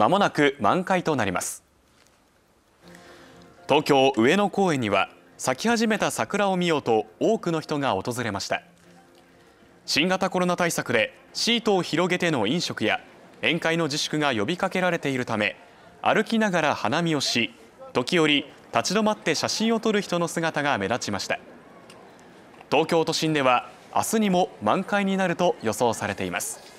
まもなく満開となります東京上野公園には咲き始めた桜を見ようと多くの人が訪れました新型コロナ対策でシートを広げての飲食や宴会の自粛が呼びかけられているため歩きながら花見をし時折立ち止まって写真を撮る人の姿が目立ちました東京都心では明日にも満開になると予想されています